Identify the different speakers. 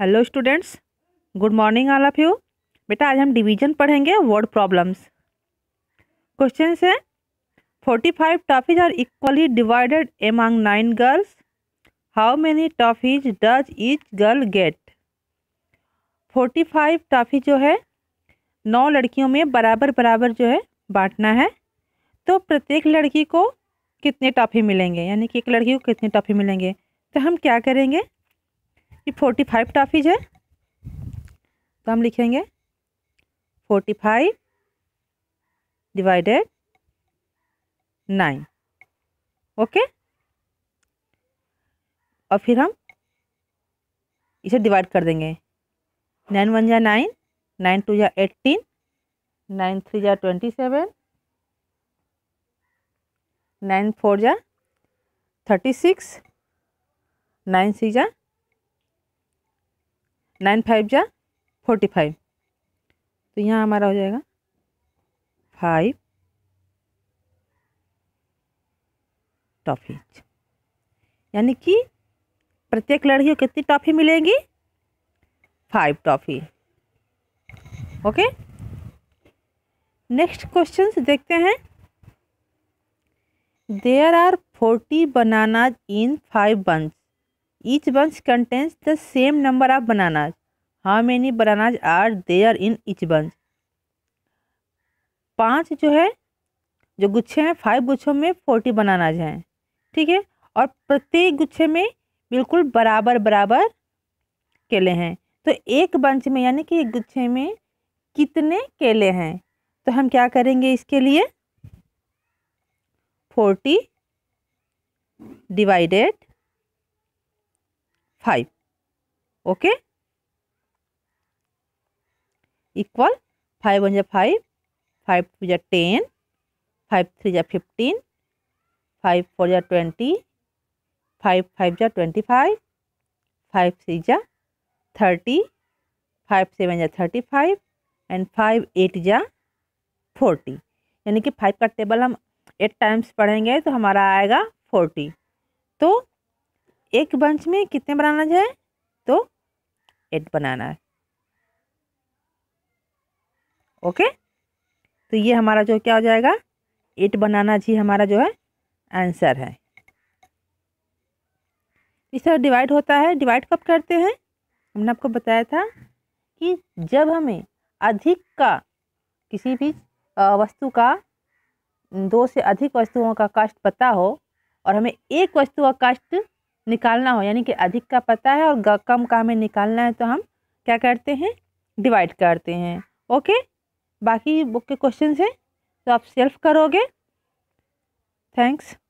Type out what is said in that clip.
Speaker 1: hello students good morning all of you बेटा आज हम डिवीजन पढ़ेंगे वर्ड प्रॉब्लम्स क्वेश्चन है forty five toffees are equally divided among nine girls how many toffees does each girl get forty five toffee जो है नौ लड़कियों में बराबर बराबर जो है बांटना है तो प्रत्येक लड़की को कितने टॉफ़ी मिलेंगे यानी कि एक लड़की को कितने टॉफ़ी मिलेंगे तो हम क्या करेंगे ये फोर्टी फाइव टाफीज है तो हम लिखेंगे forty five divided nine okay और फिर हम इसे डिवाइड कर देंगे नाइन वन या नाइन नाइन टू या एट्टीन नाइन थ्री या ट्वेंटी सेवन नाइन फोर या थर्टी सिक्स नाइन सिक्स या नाइन फाइव जा फोर्टी फाइव तो यहाँ हमारा हो जाएगा फाइव टॉफी यानी कि प्रत्येक लड़की को कितनी टॉफ़ी मिलेंगी five toffee okay next question देखते हैं there are forty bananas in five bunch each bunch contains the same number of bananas how many bananas are there in each bunch पांच जो है जो गुच्छे हैं फाइव गुच्छों में फोर्टी बनानाज हैं ठीक है और प्रत्येक गुच्छे में बिल्कुल बराबर बराबर केले हैं तो एक बंच में यानी कि एक गुच्छे में कितने केले हैं तो हम क्या करेंगे इसके लिए forty divided five okay equal five one जै फाइव फाइव टू जै टेन फाइव थ्री जै फिफ्टीन फाइव फोर जै ट्वेंटी फाइव फाइव जै ट्वेंटी फाइव फाइव सिक्स जै थर्टी फाइव सेवन जै thirty five and five eight जै forty यानी कि फाइव का टेबल हम एट टाइम्स पढ़ेंगे तो हमारा आएगा फोर्टी तो एक बंच में कितने बनाना है तो एट बनाना है ओके तो ये हमारा जो क्या हो जाएगा एट बनाना जी हमारा जो है आंसर है इस तरह डिवाइड होता है डिवाइड कब करते हैं हमने आपको बताया था कि जब हमें अधिक का किसी भी वस्तु का दो से अधिक वस्तुओं का कास्ट पता हो और हमें एक वस्तु का कास्ट निकालना हो यानी कि अधिक का पता है और कम का हमें निकालना है तो हम क्या करते हैं डिवाइड करते हैं ओके बाकी बुक के क्वेश्चन हैं तो आप सेल्फ करोगे थैंक्स